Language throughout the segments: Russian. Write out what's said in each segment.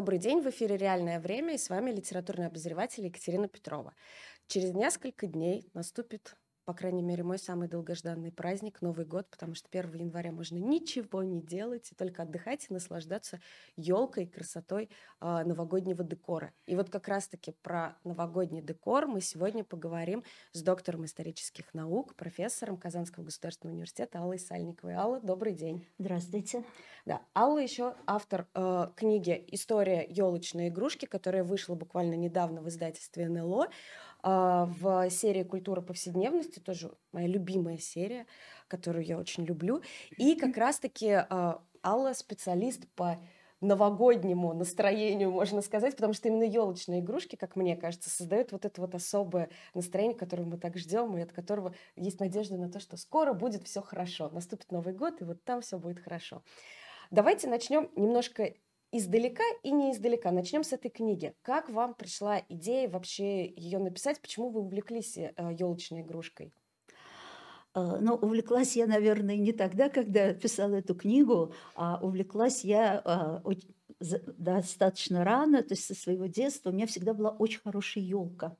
Добрый день, в эфире «Реальное время» и с вами литературный обозреватель Екатерина Петрова. Через несколько дней наступит по крайней мере, мой самый долгожданный праздник — Новый год, потому что 1 января можно ничего не делать, и только отдыхать и наслаждаться елкой, красотой э, новогоднего декора. И вот как раз-таки про новогодний декор мы сегодня поговорим с доктором исторических наук, профессором Казанского государственного университета Аллой Сальниковой. Алла, добрый день. Здравствуйте. Да, Алла еще автор э, книги «История елочной игрушки», которая вышла буквально недавно в издательстве НЛО. А, в серии «Культура повседневности», тоже моя любимая серия, которую я очень люблю. И как раз-таки а, Алла специалист по новогоднему настроению, можно сказать, потому что именно елочные игрушки, как мне кажется, создают вот это вот особое настроение, которое мы так ждем, и от которого есть надежда на то, что скоро будет все хорошо. Наступит Новый год, и вот там все будет хорошо. Давайте начнем немножко издалека и не издалека. Начнем с этой книги. Как вам пришла идея вообще ее написать? Почему вы увлеклись елочной э, игрушкой? Э, Но ну, увлеклась я, наверное, не тогда, когда писала эту книгу, а увлеклась я э, достаточно рано, то есть со своего детства. У меня всегда была очень хорошая елка.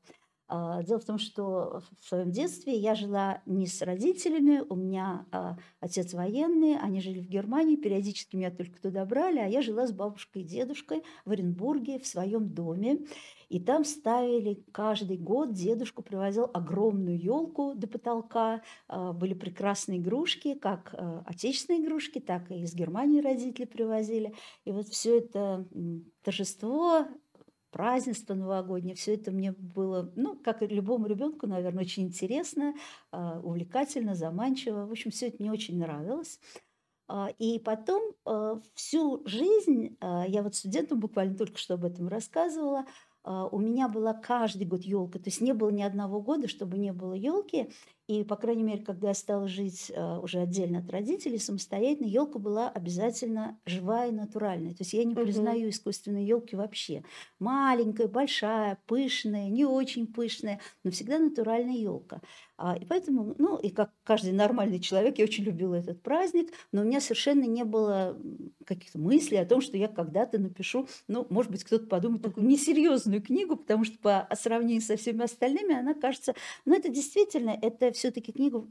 А, дело в том, что в своем детстве я жила не с родителями, у меня а, отец военный, они жили в Германии, периодически меня только туда брали, а я жила с бабушкой и дедушкой в Оренбурге в своем доме. И там ставили каждый год, дедушку привозил огромную елку до потолка, а, были прекрасные игрушки, как отечественные игрушки, так и из Германии родители привозили. И вот все это торжество празднество новогоднее, все это мне было, ну, как и любому ребенку, наверное, очень интересно, а, увлекательно, заманчиво. В общем, все это мне очень нравилось. А, и потом а, всю жизнь, я вот студентам буквально только что об этом рассказывала, у меня была каждый год елка, то есть не было ни одного года, чтобы не было елки. И, по крайней мере, когда я стала жить э, уже отдельно от родителей, самостоятельно, елка была обязательно живая и натуральная. То есть я не угу. признаю искусственные елки вообще. Маленькая, большая, пышная, не очень пышная, но всегда натуральная елка. А, и поэтому, ну, и как каждый нормальный человек, я очень любила этот праздник, но у меня совершенно не было каких-то мыслей о том, что я когда-то напишу, ну, может быть, кто-то подумает, такую несерьезную книгу, потому что по сравнению со всеми остальными она кажется, ну, это действительно, это все-таки книгу,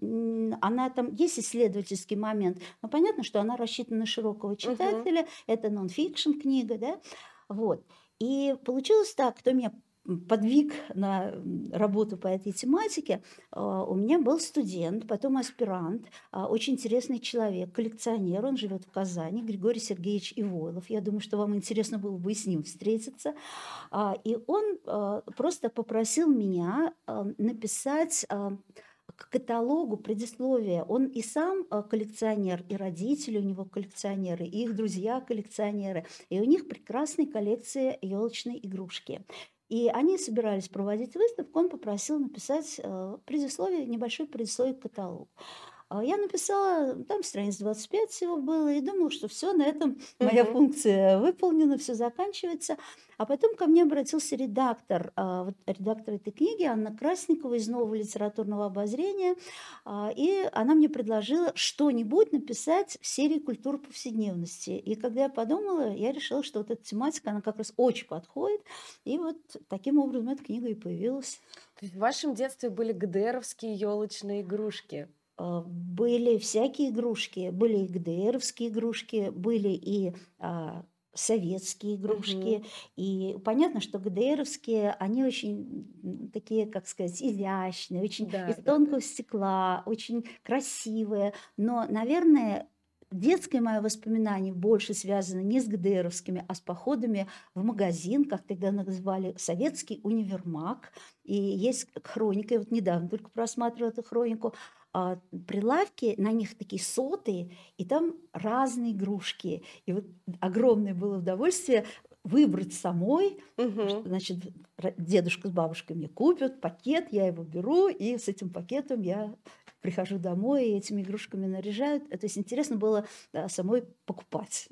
она там есть исследовательский момент, но понятно, что она рассчитана на широкого читателя, угу. это нон-фикшн книга, да, вот. И получилось так, кто меня подвиг на работу по этой тематике. А, у меня был студент, потом аспирант, а, очень интересный человек, коллекционер, он живет в Казани, Григорий Сергеевич Ивойлов. Я думаю, что вам интересно было бы с ним встретиться. А, и он просто попросил меня написать к каталогу предисловие. Он и сам э, коллекционер, и родители у него коллекционеры, и их друзья коллекционеры. И у них прекрасные коллекции елочной игрушки. И они собирались проводить выставку, он попросил написать э, предисловие, небольшой предисловие к каталогу. А я написала, ну, там страниц 25 всего было, и думала, что все, на этом моя mm-hmm. функция выполнена, все заканчивается. А потом ко мне обратился редактор, а, редактор этой книги, Анна Красникова из «Нового литературного обозрения», а, и она мне предложила что-нибудь написать в серии «Культура повседневности». И когда я подумала, я решила, что вот эта тематика, она как раз очень подходит, и вот таким образом эта книга и появилась. в вашем детстве были ГДРовские елочные игрушки? А, были всякие игрушки, были и ГДРовские игрушки, были и а, советские игрушки. Угу. И понятно, что ГДРовские, они очень такие, как сказать, изящные, очень да, из да, тонкого да. стекла, очень красивые. Но, наверное, детское мое воспоминание больше связано не с ГДРовскими, а с походами в магазин, как тогда называли советский универмаг. И есть хроника, я вот недавно только просматривала эту хронику, а, прилавки, на них такие соты, и там разные игрушки. И вот огромное было удовольствие выбрать самой. Угу. Значит, дедушка с бабушкой мне купят пакет, я его беру, и с этим пакетом я прихожу домой и этими игрушками наряжают. То есть интересно было да, самой покупать.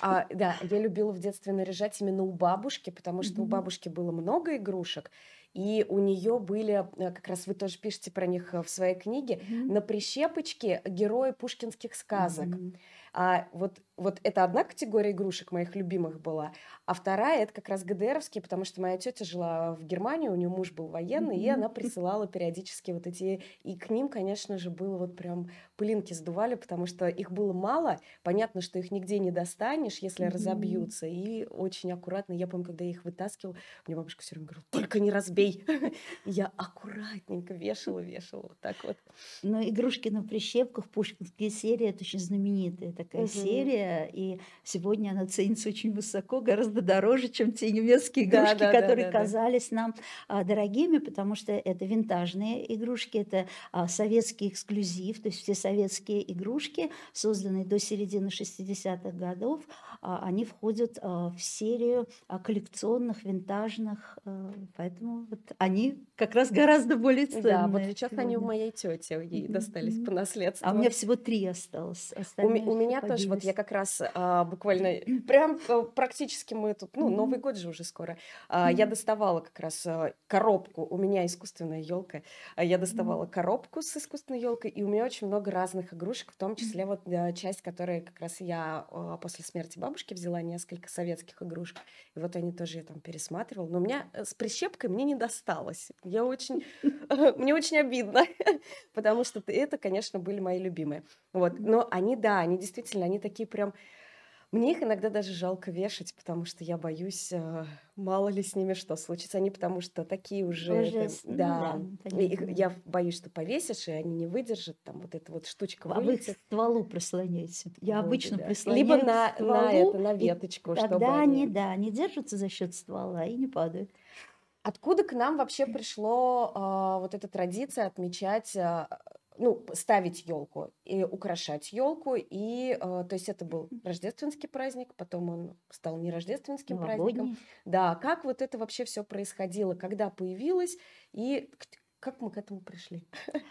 А, да, я любила в детстве наряжать именно у бабушки, потому что mm-hmm. у бабушки было много игрушек, и у нее были, э, как раз вы тоже пишете про них э, в своей книге, mm-hmm. на прищепочке герои пушкинских сказок. Mm-hmm. А вот вот это одна категория игрушек моих любимых была, а вторая это как раз ГДРовские, потому что моя тетя жила в Германии, у нее муж был военный, mm-hmm. и она присылала периодически вот эти, и к ним, конечно же, было вот прям пылинки сдували, потому что их было мало, понятно, что их нигде не достанешь, если mm-hmm. разобьются, и очень аккуратно, я помню, когда я их вытаскивала, мне бабушка все время говорила, только не разбей, я аккуратненько вешала, вешала, вот так вот. Но игрушки на прищепках, пушкинские серии, это очень знаменитая такая серия, Россия, и сегодня она ценится очень высоко, гораздо дороже, чем те немецкие игрушки, да, да, которые да, да, казались да. нам а, дорогими, потому что это винтажные игрушки, это а, советский эксклюзив, то есть все советские игрушки, созданные до середины 60-х годов, а, они входят а, в серию а, коллекционных, винтажных, а, поэтому вот они как раз гораздо более ценные. Да, вот сейчас сегодня. они у моей тети, ей достались mm-hmm. по наследству. А у меня всего три осталось. У, у меня тоже, вот я как раз раз а, буквально, прям э, практически мы тут, ну, Новый год же уже скоро. А, я доставала как раз э, коробку, у меня искусственная елка. А, я доставала коробку с искусственной елкой, и у меня очень много разных игрушек, в том числе вот э, часть, которая как раз я а, после смерти бабушки взяла несколько советских игрушек. И вот они тоже я там пересматривала. Но у меня с прищепкой мне не досталось. Я очень, мне очень обидно, потому что это, конечно, были мои любимые. Вот, но они, да, они действительно, они такие прям прям... Мне их иногда даже жалко вешать, потому что я боюсь, э, мало ли с ними что случится. Они потому что такие уже... уже там, ну да, да их, я боюсь, что повесишь, и они не выдержат. Там вот эта вот штучка А вы их стволу прислоняете. Я вот, обычно да. прислоняю Либо на, стволу, на, это, на веточку, тогда чтобы они... они... Да, они держатся за счет ствола и не падают. Откуда к нам вообще пришло э, вот эта традиция отмечать э, ну, ставить елку и украшать елку. И, э, то есть это был рождественский праздник, потом он стал не рождественским праздником. Да, как вот это вообще все происходило, когда появилось и как мы к этому пришли?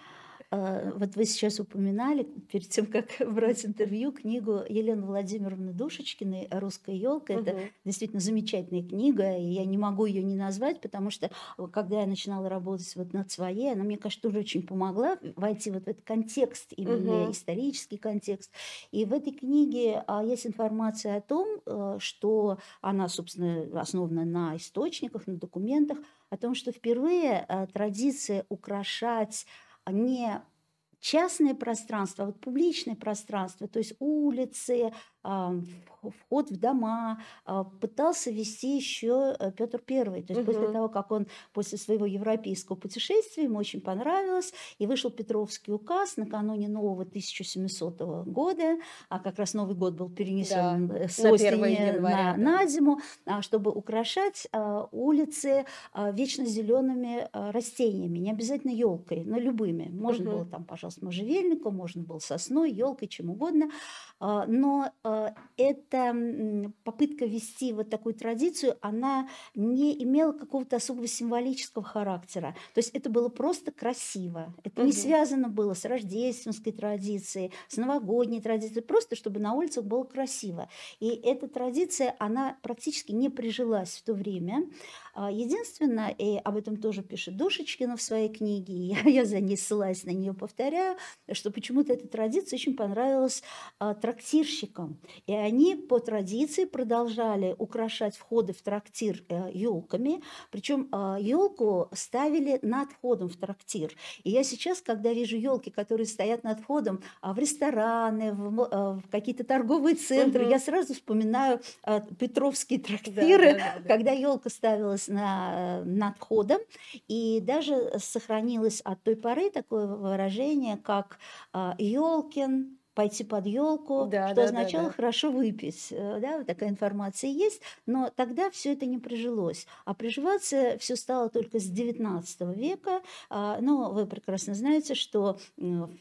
Э, вот вы сейчас упоминали, перед тем, как брать интервью, книгу Елены Владимировны Душечкиной «Русская елка». Угу. Это действительно замечательная книга, и я не могу ее не назвать, потому что, когда я начинала работать вот над своей, она мне, кажется, тоже очень помогла войти вот в этот контекст, именно угу. исторический контекст. И в этой книге а, есть информация о том, э, что она, собственно, основана на источниках, на документах, о том, что впервые э, традиция украшать не частные пространства, а вот публичные пространства, то есть улицы, а, вход в дома, а, пытался вести еще э, Петр Первый. То есть угу. после того, как он после своего европейского путешествия ему очень понравилось, и вышел Петровский указ накануне нового 1700 года, а как раз Новый год был перенесен да, э, с осени на, э, января, на, да. на зиму, а, чтобы украшать улицы вечно зелеными растениями, не обязательно елкой, но любыми. Можно угу. было там, пожалуйста, можжевельником, можно было сосной, елкой, чем угодно, но Э, эта попытка вести вот такую традицию, она не имела какого-то особого символического характера. То есть это было просто красиво. Это угу. не связано было с рождественской традицией, с новогодней традицией, просто чтобы на улицах было красиво. И эта традиция, она практически не прижилась в то время. А, единственное, и об этом тоже пишет Душечкина в своей книге, я, я за ней ссылаюсь, на нее повторяю, что почему-то эта традиция очень понравилась а, трактирщикам, и они по традиции продолжали украшать входы в трактир елками, э, причем елку э, ставили над входом в трактир. И я сейчас, когда вижу елки, которые стоят над входом а, в рестораны, в, э, в какие-то торговые центры, угу. я сразу вспоминаю Петровские трактиры, да, да, да, когда елка ставилась на, над входом, и даже сохранилось от той поры такое выражение, как елкин пойти под елку, да, что да, означало да, да. хорошо выпить. Э, да, такая информация есть, но тогда все это не прижилось. А приживаться все стало только с 19 века. А, но вы прекрасно знаете, что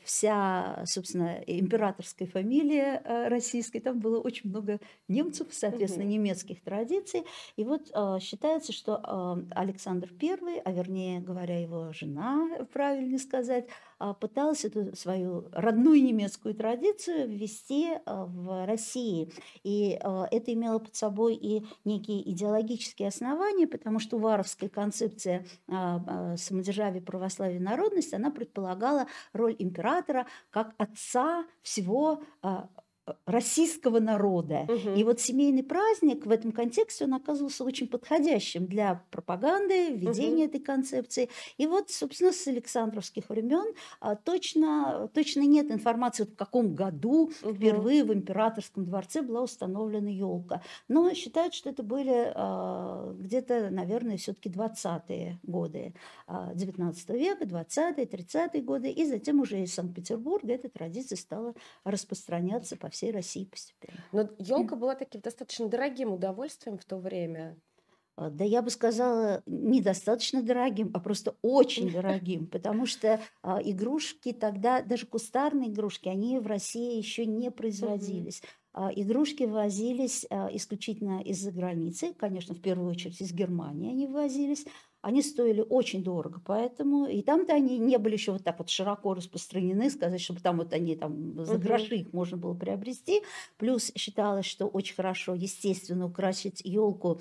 вся, собственно, императорская фамилия э, российская, там было очень много немцев, соответственно, угу. немецких традиций. И вот э, считается, что Александр I, а вернее говоря, его жена, правильно сказать, а, пыталась эту свою родную немецкую традицию ввести а, в России. И а, это имело под собой и некие идеологические основания, потому что Уваровская концепция самодержавия, православия, народности, она предполагала роль императора как отца всего российского народа. Угу. И вот семейный праздник в этом контексте он оказывался очень подходящим для пропаганды, введения угу. этой концепции. И вот, собственно, с Александровских времен а, точно, точно нет информации, в каком году угу. впервые в императорском дворце была установлена елка. Но считают, что это были а, где-то, наверное, все-таки 20-е годы 19 а, века, 20-е, 30-е годы. И затем уже из Санкт-Петербурга эта традиция стала распространяться по всей России постепенно. Но елка была таким достаточно дорогим удовольствием в то время а, да я бы сказала, недостаточно дорогим, а просто очень дорогим, потому что а, игрушки тогда, даже кустарные игрушки, они в России еще не производились. А, игрушки возились а, исключительно из-за границы, конечно, в первую очередь из Германии они возились, они стоили очень дорого, поэтому и там-то они не были еще вот так вот широко распространены, сказать, чтобы там вот они там за гроши их можно было приобрести. Плюс считалось, что очень хорошо, естественно, украсить елку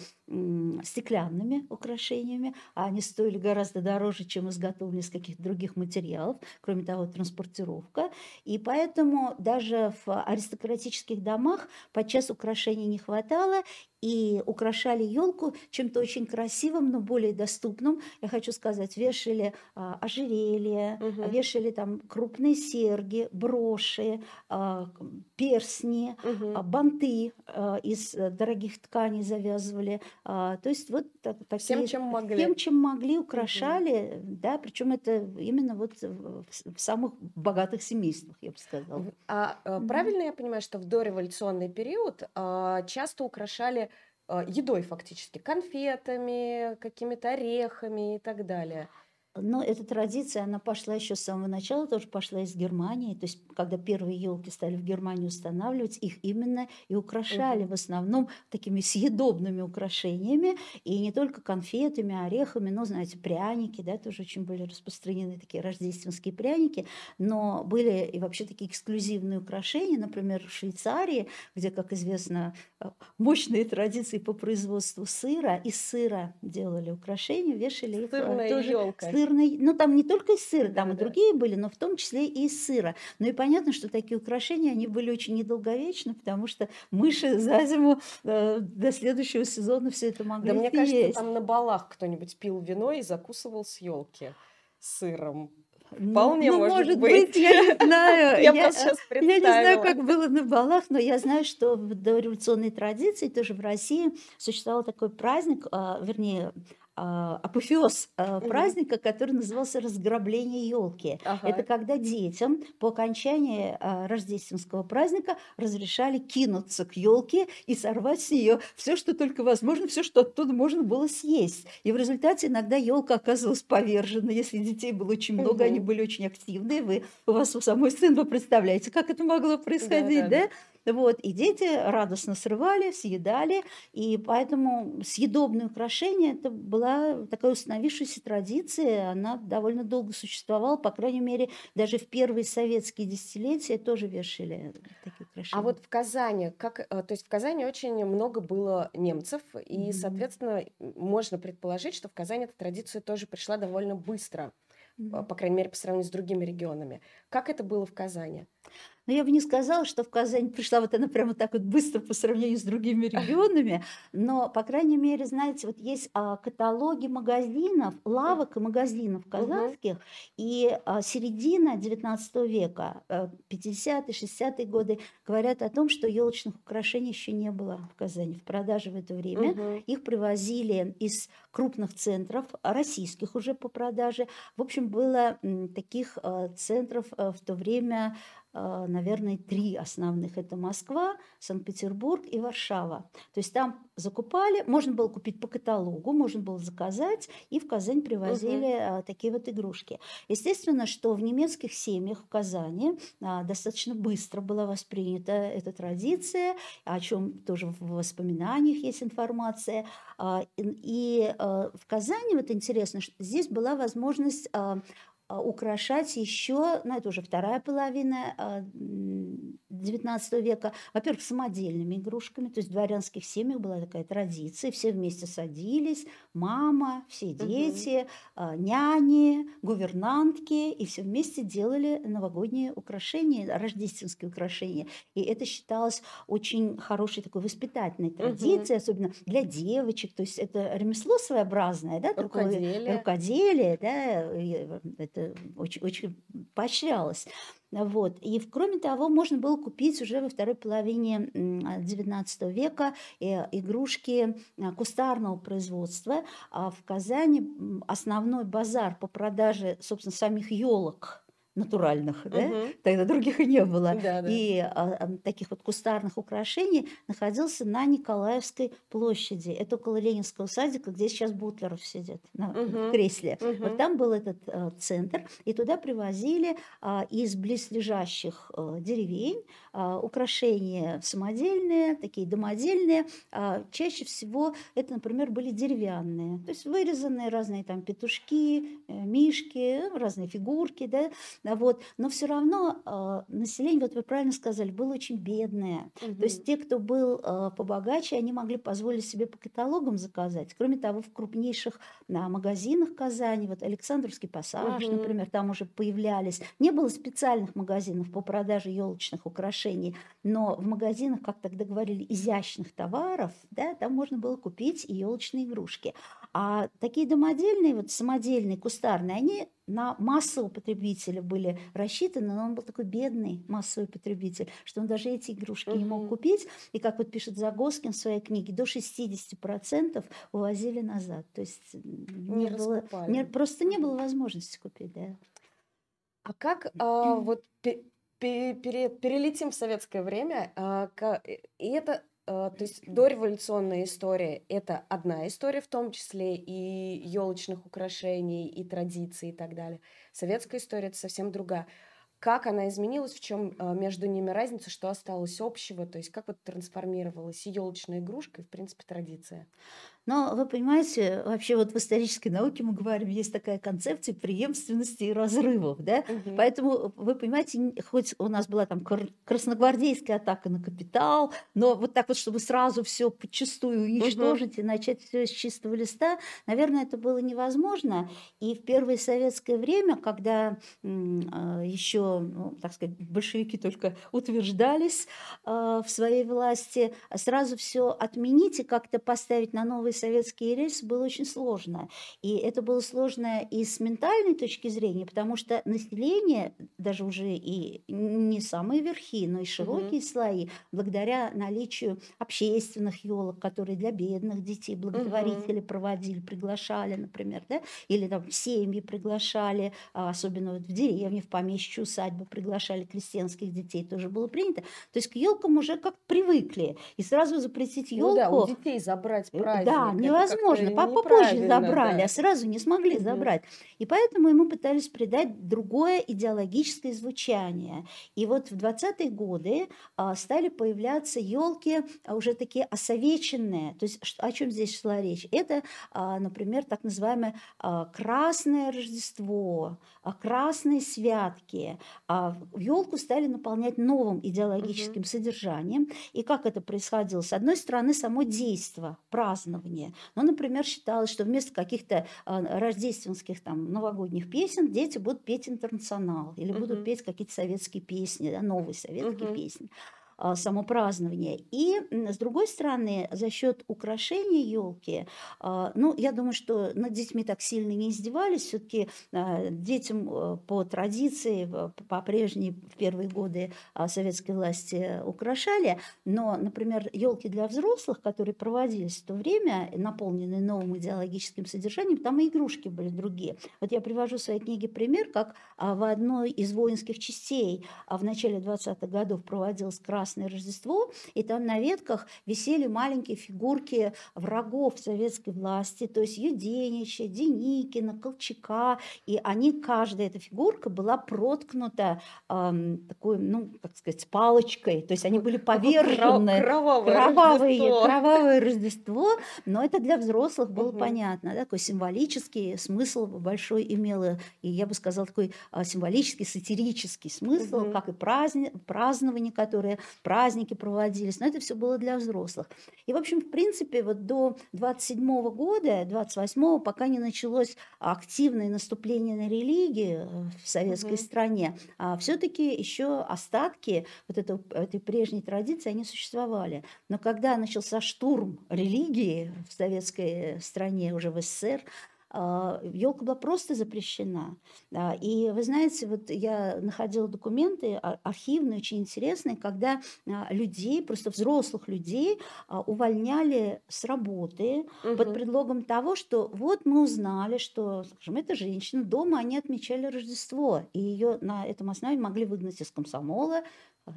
стеклянными украшениями, а они стоили гораздо дороже, чем изготовлены из каких-то других материалов, кроме того, транспортировка. И поэтому даже в аристократических домах подчас украшений не хватало, и украшали елку чем-то очень красивым, но более доступным. Я хочу сказать, вешали а, ожерелья, угу. вешали там крупные серьги, броши, а, персни, угу. а, банты а, из э, дорогих тканей завязывали. А, то есть вот так, такие, всем, чем могли. Всем, чем могли, украшали, угу. да, причем это именно вот в, в самых богатых семействах, я бы сказала. А, угу. правильно я понимаю, что в дореволюционный период а, часто украшали Э, едой фактически, конфетами, какими-то орехами и так далее. Но эта традиция, она пошла еще с самого начала, тоже пошла из Германии. То есть, когда первые елки стали в Германии устанавливать, их именно и украшали угу. в основном такими съедобными украшениями. И не только конфетами, орехами, но, знаете, пряники, да, тоже очень были распространены такие рождественские пряники. Но были и вообще такие эксклюзивные украшения, например, в Швейцарии, где, как известно, э, мощные традиции по производству сыра. Из сыра делали украшения, вешали их э, Сырная тоже елка сырный. Ну, там не только сыр, там да, и другие да. были, но в том числе и из сыра. Ну и понятно, что такие украшения, они были очень недолговечны, потому что мыши за зиму э, до следующего сезона все это могли Да, мне кажется, там на балах кто-нибудь пил вино и закусывал с елки сыром. Вполне ну, может, может быть. быть. Я не знаю. Я, я, сейчас я не знаю, как было на балах, но я знаю, что в дореволюционной традиции тоже в России существовал такой праздник, а, вернее, а, апофеоз а, праздника, который назывался «Разграбление елки». Ага. Это когда детям по окончании а, рождественского праздника разрешали кинуться к елке и сорвать с нее все, что только возможно, все, что оттуда можно было съесть. И в результате иногда елка оказывалась повержена. Если детей было очень много, угу. они были очень активны. Вы, у вас у самой сын, вы представляете, как это могло происходить, да? да? да. Вот, и дети радостно срывали, съедали, и поэтому съедобные украшения – это была такая установившаяся традиция, она довольно долго существовала, по крайней мере, даже в первые советские десятилетия тоже вешали такие а украшения. А вот в Казани, как, э, то есть в Казани очень много было немцев, и, mm-hmm. соответственно, можно предположить, что в Казани эта традиция тоже пришла довольно быстро, mm-hmm. по крайней мере, по сравнению с другими регионами. Как это было в Казани? Но я бы не сказала, что в Казань пришла вот она прямо так вот быстро по сравнению с другими регионами. Но, по крайней мере, знаете, вот есть а, каталоги магазинов, лавок и магазинов казанских. Угу. И а, середина 19 века, 50-е, э, 60-е годы, говорят о том, что елочных украшений еще не было в Казани в продаже в это время. Угу. Их привозили из крупных центров, российских уже по продаже. В общем, было таких э, центров э, в то время Э, наверное, три основных. Это Москва, Санкт-Петербург и Варшава. То есть там закупали, можно было купить по каталогу, можно было заказать, и в Казань привозили угу. такие вот игрушки. Естественно, что в немецких семьях в Казани а, достаточно быстро была воспринята эта традиция, о чем тоже в воспоминаниях есть информация. А, и э, в Казани, вот интересно, что здесь была возможность а, а, украшать еще, ну это уже вторая половина XIX а, века, во-первых, самодельными игрушками, то есть в дворянских семьях была такая традиция, все вместе садились, мама, все дети, угу. няни, гувернантки, и все вместе делали новогодние украшения, рождественские украшения. И это считалось очень хорошей такой воспитательной традицией, угу. особенно для девочек, то есть это ремесло своеобразное, да, рукоделие, такое, рукоделие да, э, это Э, очень, очень поощрялось. Вот. И, кроме того, можно было купить уже во второй половине XIX века э, игрушки э, кустарного производства. А в Казани основной базар по продаже, собственно, самих елок – натуральных, угу. тогда других и не было. Да, да. И а, а, таких вот кустарных украшений находился на Николаевской площади. Это около Ленинского садика, где сейчас Бутлеров сидит на угу. кресле. Угу. Вот там был этот а, центр, и туда привозили а, из близлежащих а, деревень а, украшения самодельные, такие домодельные. А, чаще всего это, например, были деревянные, то есть вырезанные разные там петушки, э, мишки, разные фигурки, да, да, вот. Но все равно э, население, вот вы правильно сказали, было очень бедное. Угу. То есть те, кто был э, побогаче, они могли позволить себе по каталогам заказать. Кроме того, в крупнейших на магазинах Казани, вот Александровский пассаж, угу. например, там уже появлялись. Не было специальных магазинов по продаже елочных украшений, но в магазинах, как тогда говорили, изящных товаров, да, там можно было купить и елочные игрушки. А такие домодельные, вот самодельные, кустарные, они на массового потребителя были рассчитаны, но он был такой бедный массовый потребитель, что он даже эти игрушки угу. не мог купить. И, как вот пишет Загоскин в своей книге, до 60% увозили назад. То есть не, не, было, не просто не было возможности купить. Да. А как а, вот пере, пере, перелетим в советское время, а, и это Э, то есть дореволюционная история – это одна история, в том числе и елочных украшений, и традиций, и так далее. Советская история – это совсем другая. Как она изменилась, в чем э, между ними разница, что осталось общего, то есть как вот трансформировалась елочная игрушка, и, в принципе, традиция? Но вы понимаете, вообще вот в исторической науке мы говорим, есть такая концепция преемственности и разрывов, да? Угу. Поэтому вы понимаете, хоть у нас была там красногвардейская атака на капитал, но вот так вот, чтобы сразу все подчастую уничтожить угу. и начать все с чистого листа, наверное, это было невозможно. И в первое советское время, когда а, еще, ну, так сказать, большевики только утверждались а, в своей власти, сразу все отменить и как-то поставить на новый новые советские рельсы было очень сложно. И это было сложно и с ментальной точки зрения, потому что население, даже уже и не самые верхи, но и широкие угу. слои, благодаря наличию общественных елок, которые для бедных детей благотворители угу. проводили, приглашали, например, да, или там семьи приглашали, а особенно вот в деревне, в помещичью усадьбу приглашали крестьянских детей, тоже было принято. То есть к елкам уже как привыкли. И сразу запретить елку. Ну да, у детей забрать э, праздник. Да, да, невозможно. Папа позже забрали, да. а сразу не смогли угу. забрать. И поэтому ему пытались придать другое идеологическое звучание. И вот в 20-е годы а, стали появляться елки а, уже такие осовеченные. То есть о чем здесь шла речь? Это, а, например, так называемое а, красное Рождество. А красные святки. А елку стали наполнять новым идеологическим угу. содержанием. И как это происходило? С одной стороны, само действие празднование. Ну, например, считалось, что вместо каких-то а, рождественских там, новогодних песен дети будут петь интернационал или угу. будут петь какие-то советские песни, да, новые советские угу. песни. А, само празднование. И, с другой стороны, за счет украшения елки, а, ну, я думаю, что над детьми так сильно не издевались. Все-таки а, детям по традиции, по прежней, в первые годы советской власти украшали. Но, например, елки для взрослых, которые проводились в то время, наполненные новым идеологическим содержанием, там и игрушки были другие. Вот я привожу в своей книге пример, как в одной из воинских частей в начале 20-х годов проводилась красная Красное Рождество, и там на ветках висели маленькие фигурки врагов советской власти, то есть Юденича, Деникина, Колчака, и они, каждая эта фигурка была проткнута эм, такой, ну, как сказать, палочкой, то есть они были повержены. Кровавое, кровавое Рождество. Кровавое Рождество, но это для взрослых было угу. понятно, да, такой символический смысл большой имело, и я бы сказала, такой а, символический, сатирический смысл, угу. как и праздник, празднование, которое праздники проводились, но это все было для взрослых. И, в общем, в принципе, вот до 27 года, 28 пока не началось активное наступление на религии э, в советской угу. стране, а все-таки еще остатки вот этого, этой прежней традиции, они существовали. Но когда начался штурм религии в советской стране, уже в СССР, а, елка была просто запрещена. А, и вы знаете, вот я находила документы а, архивные, очень интересные, когда людей, просто взрослых людей увольняли с работы угу. под предлогом того, что вот мы узнали, что, скажем, эта женщина дома, они отмечали Рождество, и ее на этом основе могли выгнать из комсомола,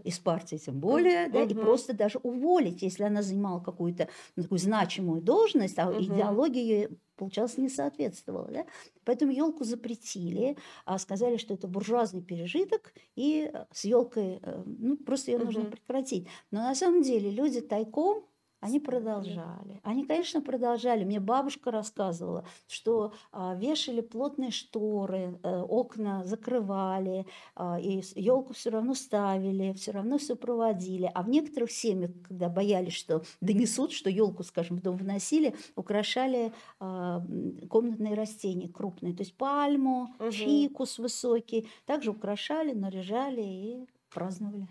из партии тем более, mm-hmm. и просто даже уволить, если она занимала какую-то ну, такую значимую должность, а mm идеология ее получалось, не соответствовало. Да? Поэтому елку запретили, а сказали, что это буржуазный пережиток, и э, с елкой э, ну, просто ее нужно прекратить. Но на самом деле люди тайком они продолжали. Они, конечно, продолжали. Мне бабушка рассказывала, что а, вешали плотные шторы, э, окна закрывали, а, и елку все равно ставили, все равно все проводили. А в некоторых семьях, когда боялись, что донесут, что елку, скажем, в дом вносили, украшали а, комнатные растения крупные, то есть пальму, угу. фикус высокий. Также украшали, наряжали и праздновали.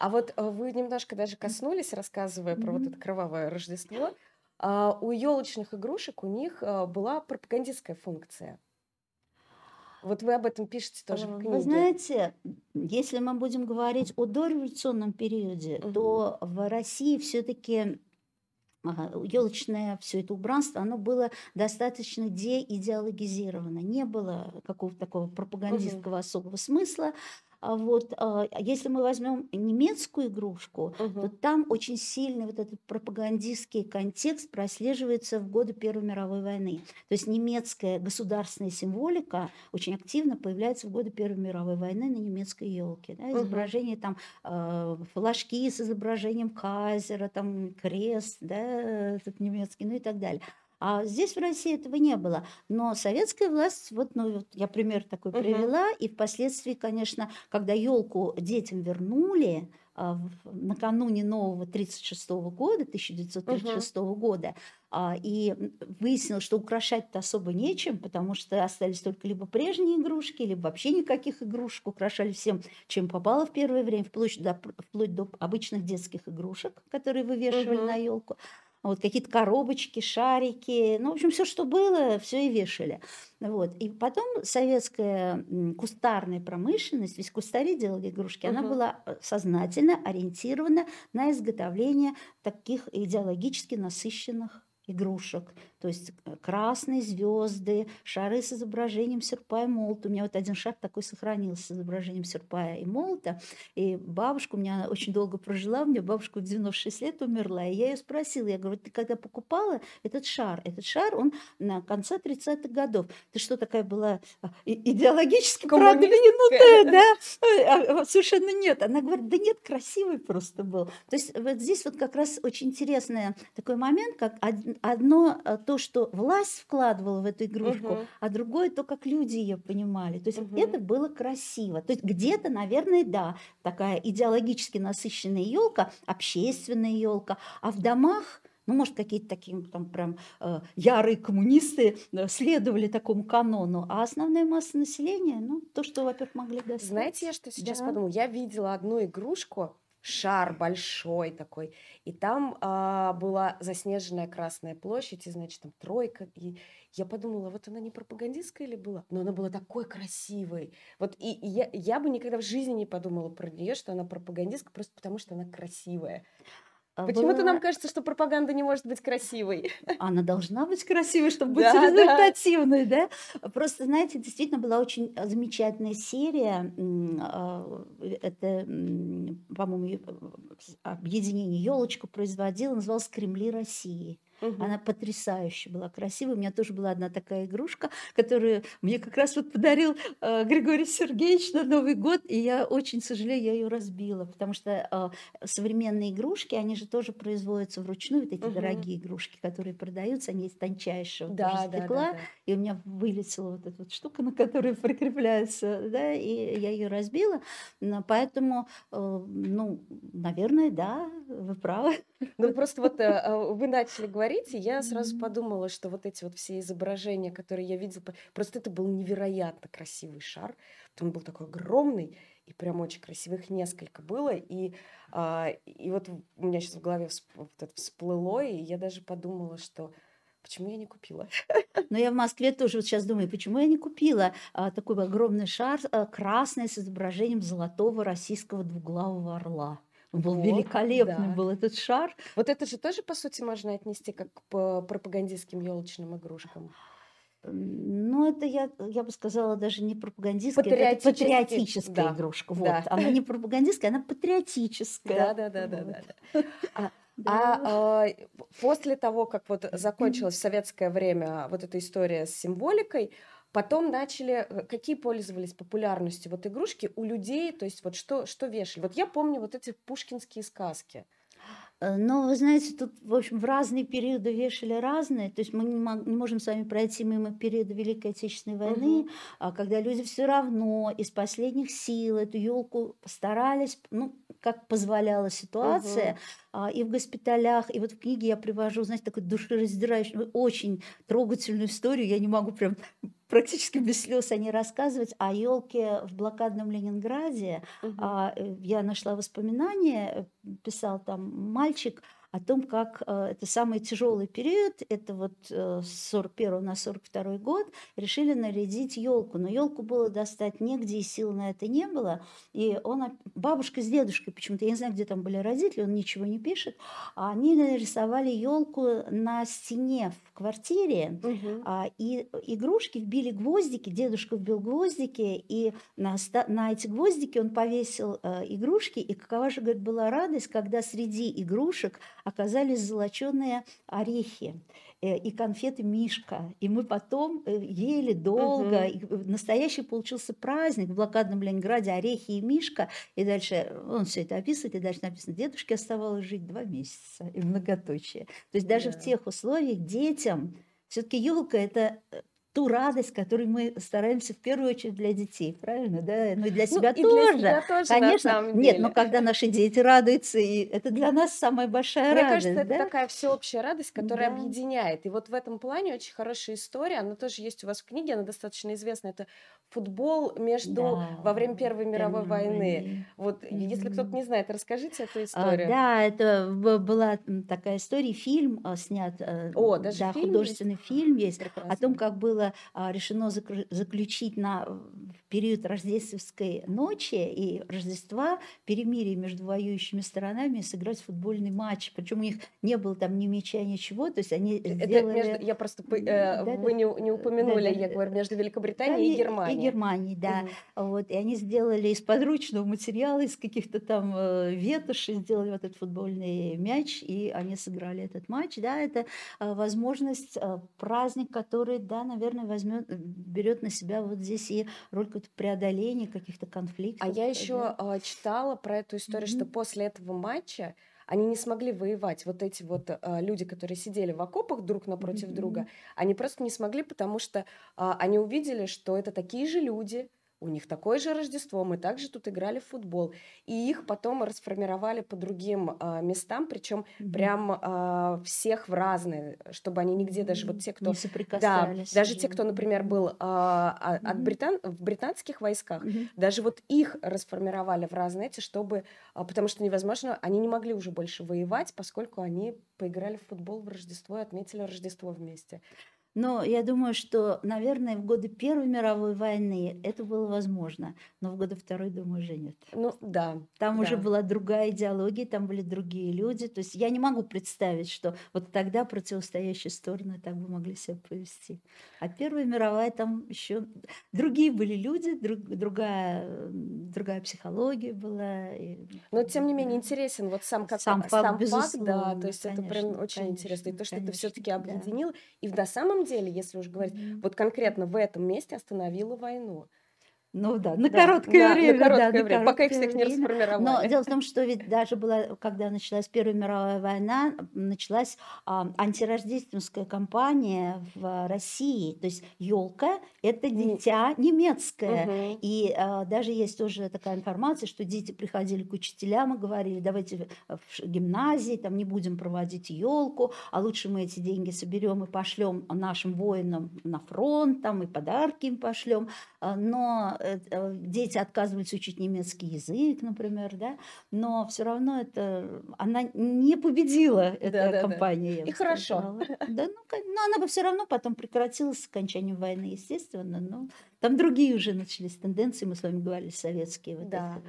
А вот э, вы немножко даже коснулись, рассказывая про вот это кровавое Рождество. А, у елочных игрушек у них э, была пропагандистская функция. Вот вы об этом пишете тоже в э, книге. Вы знаете, если мы будем говорить о дореволюционном периоде, угу. то в России все-таки елочное все это убранство, оно было достаточно деидеологизировано. Не было какого-то такого пропагандистского угу. особого смысла. А вот, а, если мы возьмем немецкую игрушку, угу. то там очень сильный вот этот пропагандистский контекст прослеживается в годы Первой мировой войны. То есть немецкая государственная символика очень активно появляется в годы Первой мировой войны на немецкой елке. Да, изображение угу. там э, флажки с изображением Казера, там крест, да, этот немецкий, ну и так далее. А здесь в России этого не было. Но советская власть, вот, ну, вот я пример такой угу. привела, и впоследствии, конечно, когда елку детям вернули, а, накануне нового 1936 года, 1936 угу. года, а, и выяснилось, что украшать-то особо нечем, потому что остались только либо прежние игрушки, либо вообще никаких игрушек, украшали всем, чем попало в первое время, вплоть до, вплоть до обычных детских игрушек, которые вывешивали угу. на елку вот какие-то коробочки, шарики, ну, в общем, все, что было, все и вешали. Вот. И потом советская кустарная промышленность, весь кустари делали игрушки, угу. она была э, сознательно ориентирована на изготовление таких идеологически насыщенных игрушек. То есть э, красные звезды, шары с изображением серпа и молота. У меня вот один шар такой сохранился с изображением серпа и молота. И бабушка у меня очень долго прожила, у меня бабушка в 96 лет умерла. И я ее спросила, я говорю, ты когда покупала этот шар? Этот шар, он на конце 30-х годов. Ты что, такая была а, идеологически продвинутая, «Ну да? А, а, совершенно нет. Она говорит, да нет, красивый просто был. То есть вот здесь вот как раз очень интересный такой момент, как одно э, то, что власть вкладывала в эту игрушку, угу. а другое то, как люди ее понимали. То есть угу. это было красиво. То есть где-то, наверное, да, такая идеологически насыщенная елка, общественная елка, а в домах ну, может, какие-то такие там прям э, ярые коммунисты э, следовали такому канону, а основная масса населения, ну, то, что, во-первых, могли достать. Знаете, я что сейчас да. подумала? Я видела одну игрушку, шар большой такой. И там а, была заснеженная Красная площадь, и, значит, там тройка. И я подумала, вот она не пропагандистская ли была? Но она была такой красивой. Вот и, и я, я бы никогда в жизни не подумала про нее, что она пропагандистка, просто потому что она красивая. А Почему-то была... нам кажется, что пропаганда не может быть красивой. Она должна быть красивой, чтобы быть результативной, да. Просто, знаете, действительно была очень замечательная серия. А, это, по-моему, э, объединение «Елочка» производило, называлось «Кремли России». Угу. Она потрясающе была красивая. У меня тоже была одна такая игрушка, которую мне как раз вот подарил э, Григорий Сергеевич на Новый год, и я очень сожалею, я ее разбила, потому что э, современные игрушки, они же тоже производятся вручную, вот эти угу. дорогие игрушки, которые продаются, они из тончайшего да, да, стекла, да, да. и у меня вылетела вот эта вот штука, на которую прикрепляется, да, и я ее разбила, поэтому, э, ну, наверное, да, вы правы. Ну просто вот э, э, вы начали говорить говорите, я сразу mm-hmm. подумала, что вот эти вот все изображения, которые я видела, просто это был невероятно красивый шар. Он был такой огромный, и прям очень красивых несколько было. И, а, и вот у меня сейчас в голове всп- вот это всплыло, и я даже подумала, что почему я не купила? Но я в Москве тоже вот сейчас думаю, почему я не купила а, такой огромный шар а, красный с изображением золотого российского двуглавого орла был вот, великолепный, да. был этот шар. Вот это же тоже, по сути, можно отнести как по пропагандистским елочным игрушкам. Ну, это я, я бы сказала, даже не пропагандистская, патриотическая, это патриотическая да. игрушка. Вот. Да. Она не пропагандистская, она патриотическая. Да, да, да, вот. да, да. А, да. А э, после того, как вот закончилось в советское время вот эта история с символикой, Потом начали, э, какие пользовались популярностью вот игрушки у людей, то есть вот что, что вешали. Вот я помню вот эти пушкинские сказки. Э, но вы знаете, тут, в общем, в разные периоды вешали разные. То есть мы не, можем с вами пройти мимо периода Великой Отечественной войны, угу. когда люди все равно из последних сил эту елку старались, ну, как позволяла ситуация. Угу. и в госпиталях. И вот в книге я привожу, знаете, такую душераздирающую, очень трогательную историю. Я не могу прям практически без слез они рассказывать о а елке в блокадном Ленинграде. Угу. Я нашла воспоминания, э, писал там мальчик, о том, как э, это самый тяжелый период, это вот э, с 41 на 42 год, решили нарядить елку. Но елку было достать негде, и сил на это не было. И он, бабушка с дедушкой почему-то, я не знаю, где там были родители, он ничего не пишет, они нарисовали елку на стене в квартире, угу. и игрушки вбили гвоздики, дедушка вбил гвоздики, и на, на эти гвоздики он повесил э, игрушки, и какова же, говорит, была радость, когда среди игрушек оказались золоченые орехи э, и конфеты Мишка. И мы потом э, ели долго. Угу. настоящий получился праздник в блокадном Ленинграде орехи и Мишка. И дальше он все это описывает, и дальше написано, дедушке оставалось жить два месяца и многоточие. То есть даже да. в тех условиях детям все-таки елка это э, ту радость, которую мы стараемся в первую очередь для детей, правильно, да? Ну и для ну, себя, ну, тоже. И для себя тоже, конечно. На самом деле. Нет, но когда наши дети радуются, и это для нас самая большая Мне радость. Мне кажется, да? это такая всеобщая радость, которая да. объединяет. И вот в этом плане очень хорошая история, она тоже есть у вас в книге, она достаточно известна. Это футбол между да. во время Первой мировой да. войны. Вот, mm-hmm. если кто-то не знает, расскажите эту а, историю. А, да, это была такая история, фильм а, снят, э, о, даже да, фильм художественный есть? фильм есть Прекрасно. о том, как было было а, решено заключить на период рождественской ночи и Рождества перемирие между воюющими сторонами сыграть футбольный матч. Причем у них не было там ни мяча, ничего. То есть они сделали. Это между... Я просто... Да, Вы да, не, не э, упомянули, да, я говорю, между Великобританией да, и Германией. И Германией, да. Угу. Вот. И они сделали из подручного материала, из каких-то там э, ветошей сделали вот этот футбольный мяч, и они сыграли этот матч. Да, это э, возможность, праздник, который, да, наверное, наверное, возьмет, берет на себя вот здесь и роль какого-то преодоления каких-то а конфликтов. Э, а я еще да. читала про эту историю, mm-hmm. что после этого матча они не смогли воевать. Вот эти вот э, люди, которые сидели в окопах друг напротив mm-hmm. друга, они просто не смогли, потому что э, они увидели, что это такие же люди, у них такое же Рождество, мы также тут играли в футбол. И их потом расформировали по другим э, местам, причем mm-hmm. прям э, всех в разные, чтобы они нигде, даже mm-hmm. вот те, кто... Не соприкасались. Да, даже те, кто, например, был э, от mm-hmm. британ... в британских войсках, mm-hmm. даже вот их расформировали в разные эти, чтобы... потому что невозможно, они не могли уже больше воевать, поскольку они поиграли в футбол в Рождество и отметили Рождество вместе. Но я думаю, что, наверное, в годы Первой мировой войны это было возможно, но в годы Второй, думаю, уже нет. Ну да. Там да. уже была другая идеология, там были другие люди. То есть я не могу представить, что вот тогда противостоящие стороны так бы могли себя повести. А Первая мировая там еще другие были люди, друг, другая, другая психология была. И... Но тем не менее интересен вот сам как сам, сам факт, да, то есть конечно, это прям очень конечно, интересно. И то, что конечно, ты все-таки объединил. Да. И на самом деле, если уж говорить, mm-hmm. вот конкретно в этом месте остановила войну. Ну да, на да, короткое да, время. На короткое да, время, на короткое пока их всех время. не расформировали. Но дело в том, что ведь даже была, когда началась Первая мировая война, началась а, антирождественская кампания в России. То есть елка – это дитя mm. немецкое. Угу. И а, даже есть тоже такая информация, что дети приходили к учителям и говорили, давайте в гимназии там не будем проводить елку, а лучше мы эти деньги соберем и пошлем нашим воинам на фронт, там и подарки им пошлем. Э, но э, э, дети отказываются учить немецкий язык, например, да, но все равно это она не победила эта да, компания. Да, да. И хорошо. Да, ну, но она бы все равно потом прекратилась с окончанием войны, естественно, но там другие уже начались тенденции, мы с вами говорили, советские. Вот да.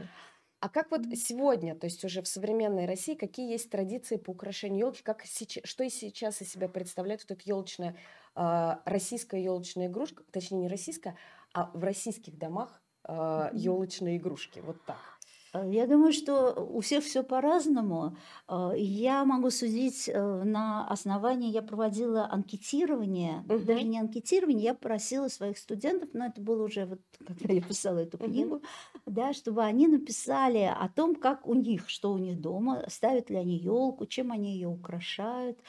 А как вот сегодня, то есть уже в современной России, какие есть традиции по украшению елки? Как сейчас, что сейчас из себя представляет вот эта елочная э, российская елочная игрушка, точнее не российская, а в российских домах э, елочные игрушки. Вот так. Э, я думаю, что у всех все по-разному. Э, я могу судить э, на основании, я проводила анкетирование, Uh -huh. даже не анкетирование, я просила своих студентов, но это было уже вот, когда я писала эту книгу, Uh -huh. да, чтобы они написали о том, как у них, что у них дома, ставят ли они елку, чем они ее украшают,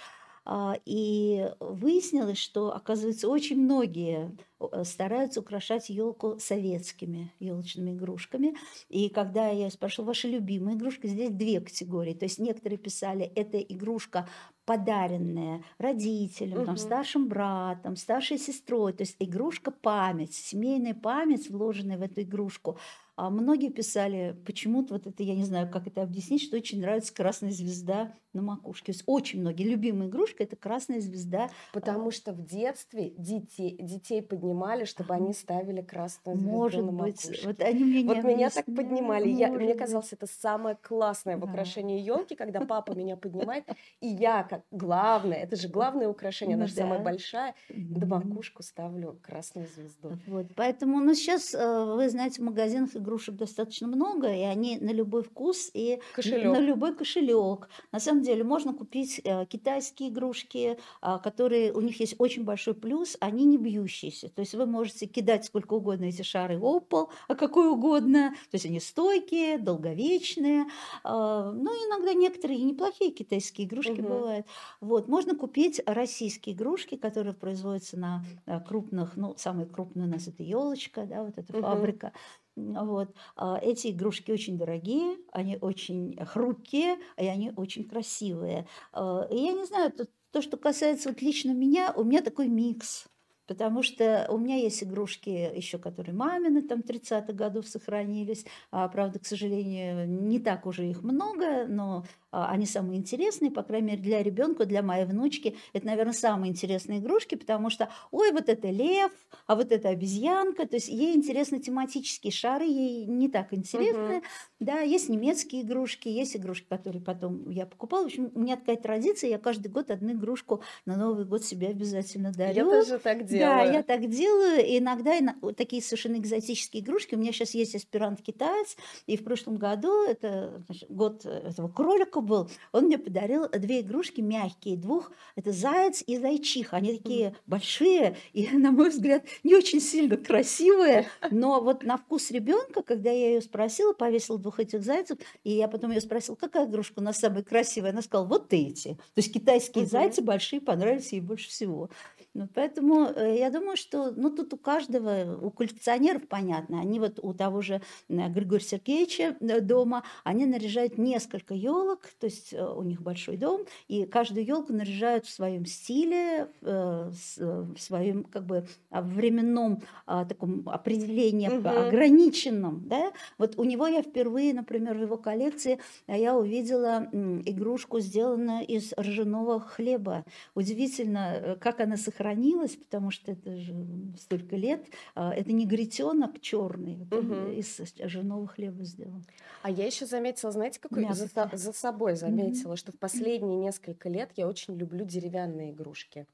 а, и выяснилось, что, оказывается, очень многие э, стараются украшать елку советскими елочными игрушками. И когда я спрашивала, ваши любимые игрушки, здесь две категории. То есть некоторые писали, это игрушка подаренная родителям, угу. там, старшим братом, старшей сестрой. То есть игрушка память, семейная память, вложенная в эту игрушку. А многие писали, почему-то вот это, я не знаю, как это объяснить, что очень нравится красная звезда на макушке. То есть очень многие. Любимая игрушка – это красная звезда. Потому что в детстве детей, детей поднимали, чтобы они ставили красную звезду Может на макушке. быть. Вот, они мне вот меня так поднимали. я, мне казалось, это самое классное в украшении елки, когда папа меня поднимает, и я как главное, это же главное украшение, она ну же самая большая, на макушку ставлю красную звезду. Вот, поэтому, ну, сейчас, э, вы знаете, в магазинах игрушек достаточно много, и они на любой вкус и кошелек. на любой кошелек. На самом деле можно купить э, китайские игрушки, а, которые у них есть очень большой плюс, они не бьющиеся. То есть вы можете кидать сколько угодно эти шары опол, а какой угодно. То есть они стойкие, долговечные. А, ну, иногда некоторые и неплохие китайские игрушки угу. бывают. Вот. Можно купить российские игрушки, которые производятся на э, крупных, ну, самые крупные у нас это елочка, да, вот эта угу. фабрика. Вот. А эти игрушки очень дорогие, они очень хрупкие, и они очень красивые. А, и я не знаю, то, то что касается вот лично меня, у меня такой микс – Потому что у меня есть игрушки еще, которые мамины, там 30-х годов сохранились. А, правда, к сожалению, не так уже их много, но а, они самые интересные, по крайней мере, для ребенка, для моей внучки. Это, наверное, самые интересные игрушки, потому что, ой, вот это лев, а вот это обезьянка. То есть ей интересны тематические шары, ей не так интересны. Угу. Да, есть немецкие игрушки, есть игрушки, которые потом я покупала. В общем, у меня такая традиция, я каждый год одну игрушку на Новый год себе обязательно дарю. Я тоже так делаю делаю. Да, я так делаю. И иногда вот такие совершенно экзотические игрушки. У меня сейчас есть аспирант-китаец, и в прошлом году, это значит, год этого кролика был, он мне подарил две игрушки мягкие, двух. Это заяц и зайчиха. Они такие mm. большие и, на мой взгляд, не очень сильно красивые, но вот на вкус ребенка, когда я ее спросила, повесила двух этих зайцев, и я потом ее спросила, какая игрушка у нас самая красивая, она сказала, вот эти. То есть китайские mm-hmm. зайцы большие понравились ей больше всего. Ну, поэтому э, я думаю, что ну, тут у каждого, у коллекционеров понятно, они вот у того же э, Григория Сергеевича э, дома, они наряжают несколько елок, то есть у них большой дом, и каждую елку наряжают в своем стиле, в своем как бы а, временном а, таком определении угу. ограниченном. Да? Вот у него я впервые, например, в его коллекции а, я увидела игрушку, сделанную из ржаного хлеба. Удивительно, как она сохранилась сохранилось, потому что это же столько лет. А, это не негритенок черный угу. из ржаного хлеба сделан. А я еще заметила, знаете, какой за, за собой заметила, угу. что в последние несколько лет я очень люблю деревянные игрушки.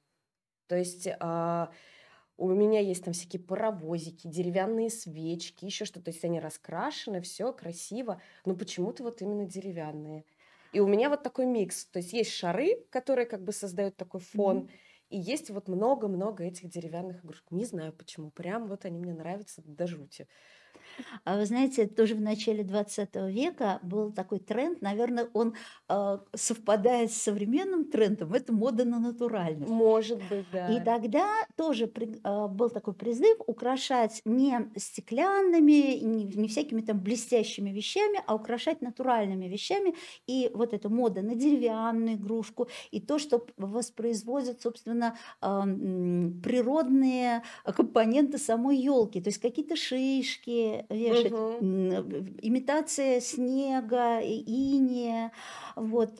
То есть а, у меня есть там всякие паровозики, деревянные свечки, еще что-то. То есть они раскрашены, все красиво, но почему-то вот именно деревянные. И у меня вот такой микс. То есть есть шары, которые как бы создают такой фон. Mm-hmm и есть вот много-много этих деревянных игрушек. Не знаю почему, прям вот они мне нравятся до жути. А вы знаете, тоже в начале 20 века был такой тренд, наверное, он э, совпадает с современным трендом, это мода на натуральность. Может быть, да. И тогда тоже при, э, был такой призыв украшать не стеклянными, не, не всякими там блестящими вещами, а украшать натуральными вещами. И вот эта мода на деревянную игрушку, и то, что воспроизводят, собственно, э, природные компоненты самой елки, то есть какие-то шишки, вешать. Угу. Имитация снега, иния. Вот.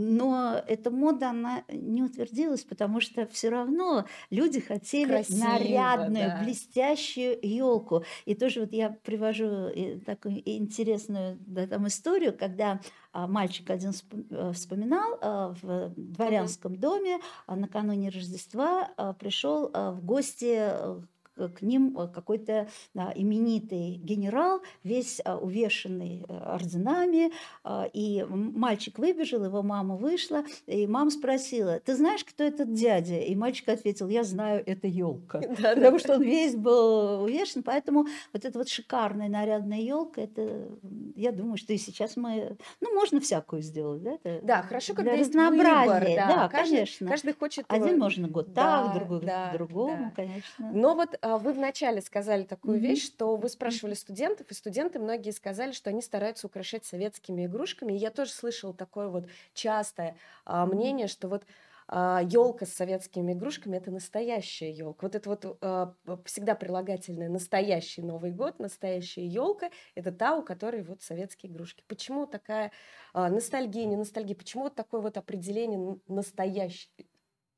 Но эта мода, она не утвердилась, потому что все равно люди хотели Красиво, нарядную, да. блестящую елку. И тоже вот я привожу э, такую интересную да, там историю, когда а, мальчик один э, вспоминал а, в дворянском доме а, накануне Рождества пришел в гости э, Э, к ним э, какой-то а, именитый генерал, весь а, увешанный э, орденами, а, и мальчик выбежал, его мама вышла, и мама спросила, ты знаешь, кто этот дядя? И мальчик ответил, я знаю, это елка, потому что он весь был увешан, поэтому вот эта вот шикарная нарядная елка, это, я думаю, что и сейчас мы, ну, можно всякую сделать, да? Это да, хорошо, когда есть выбор, да, да каждый, конечно. Каждый хочет... Один можно год да, так, другой да, другому, да. конечно. Но вот а, вы вначале сказали такую mm-hmm. вещь, что вы спрашивали студентов, и студенты многие сказали, что они стараются украшать советскими игрушками. И я тоже слышала такое вот частое а, мнение, что вот елка а, с советскими игрушками это настоящая елка. Вот это вот а, всегда прилагательное настоящий Новый год, настоящая елка это та, у которой вот советские игрушки. Почему такая а, ностальгия, не ностальгия? Почему вот такое вот определение "настоящий"?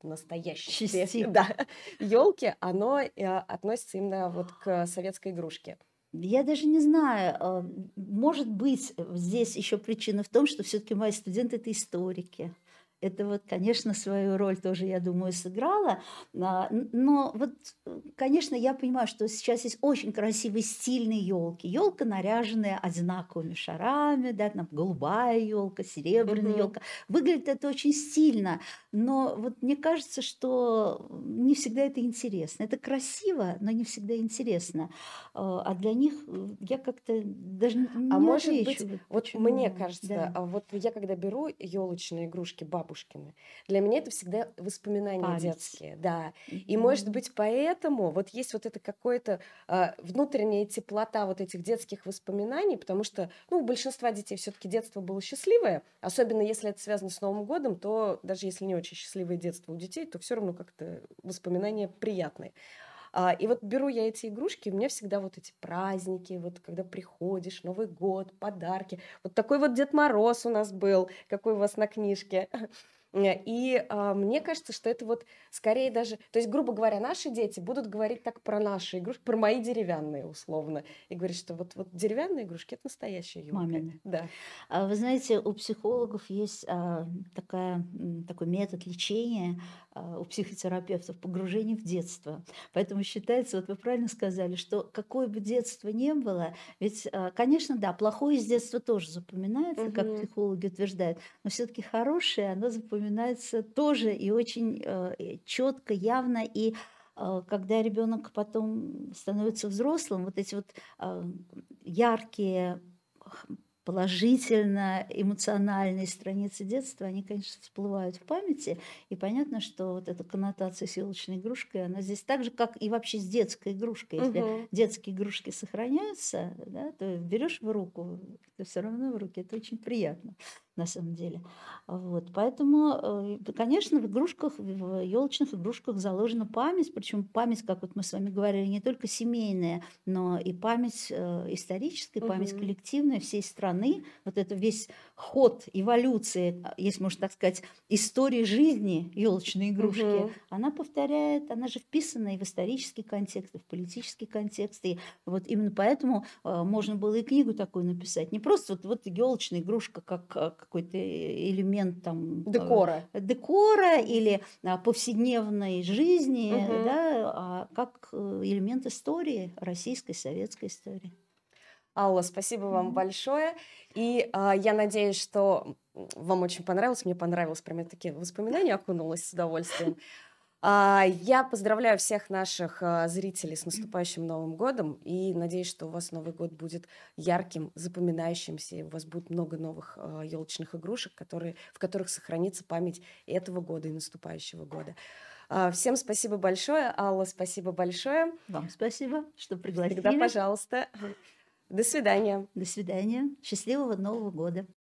настоящей Части. да, елки, оно э, относится именно вот к советской игрушке. Я даже не знаю. А, может быть, здесь еще причина в том, что все-таки мои студенты это историки это вот, конечно, свою роль тоже, я думаю, сыграла. Но вот, э, конечно, я понимаю, что сейчас есть очень красивые стильные елки. Елка наряженная одинаковыми шарами, да, там голубая елка, серебряная елка. Выглядит это очень стильно, но вот мне кажется, что не всегда это интересно. Это красиво, но не всегда интересно. А, а для них э, я как-то даже а не А может быть, вот почему. мне кажется, да. А вот я когда беру елочные игрушки баб бабушкины. Для меня это всегда воспоминания Память. детские, да. И, может быть, поэтому вот есть вот это какое-то э, внутренняя теплота вот этих детских воспоминаний, потому что, ну, у большинства детей все-таки детство было счастливое, особенно если это связано с Новым годом, то даже если не очень счастливое детство у детей, то все равно как-то воспоминания приятные. А, и вот беру я эти игрушки, у меня всегда вот эти праздники, вот когда приходишь, Новый год, подарки. Вот такой вот Дед Мороз у нас был, какой у вас на книжке. Э, и э, мне кажется, что это вот скорее даже... То есть, грубо говоря, наши дети будут говорить так про наши игрушки, про мои деревянные условно. И говорить, что вот, вот деревянные игрушки — это настоящая елка. Мамины. Да. А вы знаете, у психологов есть а, такая, такой метод лечения, у психотерапевтов погружение в детство. Поэтому считается, вот вы правильно сказали, что какое бы детство ни было, ведь, конечно, да, плохое из детства тоже запоминается, угу. как психологи утверждают, но все таки хорошее, оно запоминается запоминается тоже и очень э, четко, явно. И э, когда ребенок потом становится взрослым, вот эти вот э, яркие положительно эмоциональные страницы детства, они, конечно, всплывают в памяти. И понятно, что вот эта коннотация с елочной игрушкой, она здесь так же, как и вообще с детской игрушкой. Если угу. детские игрушки сохраняются, да, то берешь в руку, то все равно в руке это очень приятно на самом деле. Вот. Поэтому, э, конечно, в игрушках, в елочных игрушках заложена память, причем память, как вот мы с вами говорили, не только семейная, но и память э, историческая, память угу. коллективная всей страны. Вот это весь ход эволюции, э, есть, можно так сказать, истории жизни елочной игрушки, угу. она повторяет, она же вписана и в исторический контекст, и в политический контекст. И вот именно поэтому можно было и книгу такую написать. Не просто вот, вот елочная игрушка как, как какой-то э, элемент там э, декора, декора или а, повседневной жизни, угу. да, а как э, элемент истории российской советской истории. Алла, спасибо вам mm-hmm. большое. И э, я надеюсь, что вам очень понравилось. Мне понравилось, прям такие воспоминания окунулась с удовольствием. А, я поздравляю всех наших а, зрителей с наступающим Новым годом и надеюсь, что у вас Новый год будет ярким, запоминающимся, и у вас будет много новых а, елочных игрушек, которые, в которых сохранится память этого года и наступающего года. Всем спасибо большое. Алла, спасибо большое. Вам спасибо, что пригласили. Всегда пожалуйста. До свидания. До свидания. Счастливого Нового года.